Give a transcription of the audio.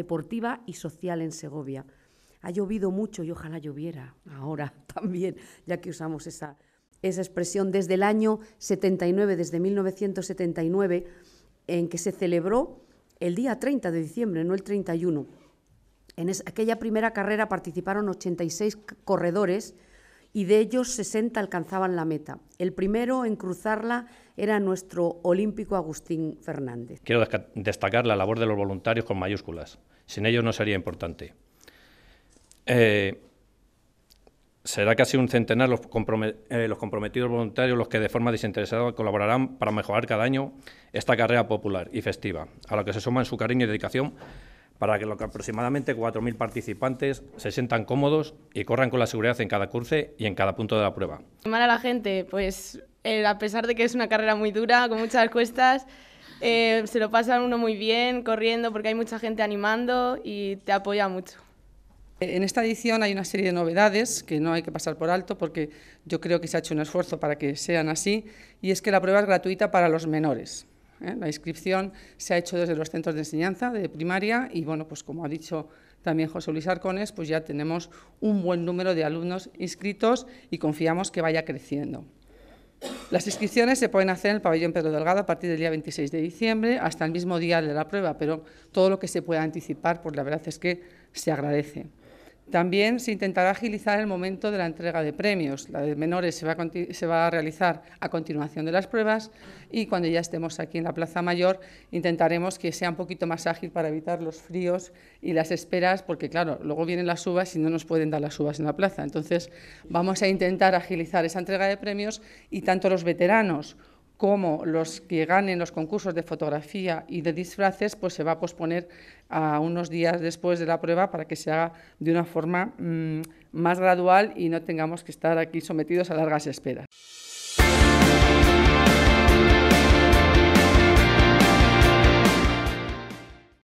deportiva y social en Segovia. Ha llovido mucho y ojalá lloviera ahora también, ya que usamos esa, esa expresión desde el año 79, desde 1979, en que se celebró el día 30 de diciembre, no el 31. En aquella primera carrera participaron 86 corredores y de ellos 60 alcanzaban la meta. El primero en cruzarla era nuestro olímpico Agustín Fernández. Quiero destacar la labor de los voluntarios con mayúsculas. Sin ellos no sería importante. Eh, será casi un centenar eh, los, comprometidos voluntarios los que de forma desinteresada colaborarán para mejorar cada año esta carrera popular y festiva, a la que se en su cariño y dedicación para que los aproximadamente 4.000 participantes se sientan cómodos y corran con la seguridad en cada curso y en cada punto de la prueba. Animar a la gente, pues eh, a pesar de que es una carrera muy dura, con muchas cuestas, eh, se lo pasa uno muy bien corriendo porque hay mucha gente animando y te apoya mucho. En esta edición hay una serie de novedades que no hay que pasar por alto porque yo creo que se ha hecho un esfuerzo para que sean así y es que la prueba es gratuita para los menores. ¿eh? La inscripción se ha hecho desde los centros de enseñanza de primaria y, bueno, pues como ha dicho también José Luis Arcones, pues ya tenemos un buen número de alumnos inscritos y confiamos que vaya creciendo. Las inscripciones se pueden hacer en el pabellón Pedro Delgado a partir del día 26 de diciembre hasta el mismo día de la prueba, pero todo lo que se pueda anticipar, pues la verdad es que se agradece. También se intentará agilizar el momento de la entrega de premios. La de menores se va, a realizar a continuación de las pruebas y cuando ya estemos aquí en la Plaza Mayor intentaremos que sea un poquito más ágil para evitar los fríos y las esperas, porque claro, luego vienen las uvas y no nos pueden dar las uvas en la plaza. Entonces vamos a intentar agilizar esa entrega de premios y tanto los veteranos como los que ganen los concursos de fotografía y de disfraces, pues se va a posponer a unos días después de la prueba para que se haga de una forma mm, más gradual y no tengamos que estar aquí sometidos a largas esperas.